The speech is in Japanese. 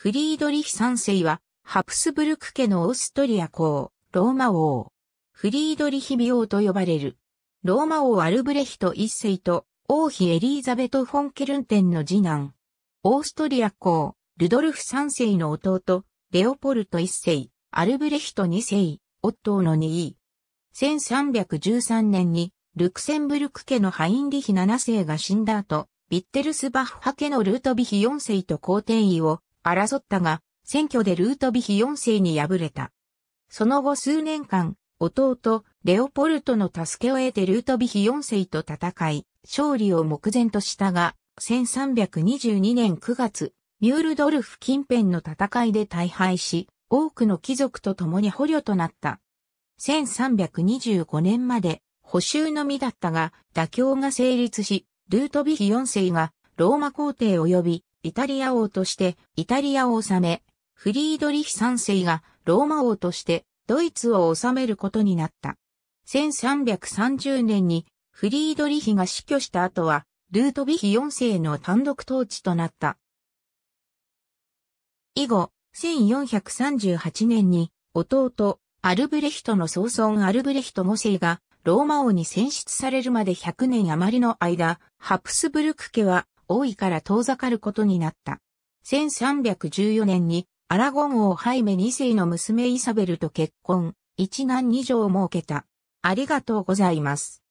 フリードリヒ三世は、ハプスブルク家のオーストリア公、ローマ王。フリードリヒ病と呼ばれる。ローマ王アルブレヒト一世と、王妃エリーザベト・フォンケルンテンの次男。オーストリア公、ルドルフ三世の弟、レオポルト一世、アルブレヒト二世、オットーの2位。1313年に、ルクセンブルク家のハインリヒ7世が死んだ後、ビッテルスバッハ家のルートビヒ4世と皇帝位を争ったが、選挙でルートヴィヒ4世に敗れた。その後数年間、弟、レオポルトの助けを得てルートヴィヒ4世と戦い、勝利を目前としたが、1322年9月、ミュールドルフ近辺の戦いで大敗し、多くの貴族と共に捕虜となった。1325年まで補修のみだったが、妥協が成立し、ルートヴィヒ4世がローマ皇帝及びイタリア王としてイタリアを治め、フリードリヒ三世がローマ王としてドイツを治めることになった。1330年にフリードリヒが死去した後は、ルートビヒ4世の単独統治となった。以後、1438年に弟、アルブレヒトの総孫アルブレヒト5世がローマ王に選出されるまで100年余りの間、ハプスブルク家は王位から遠ざかることになった。1314年にアラゴン王ハイメ2世の娘イサベルと結婚、一男二女を設けた。ありがとうございます。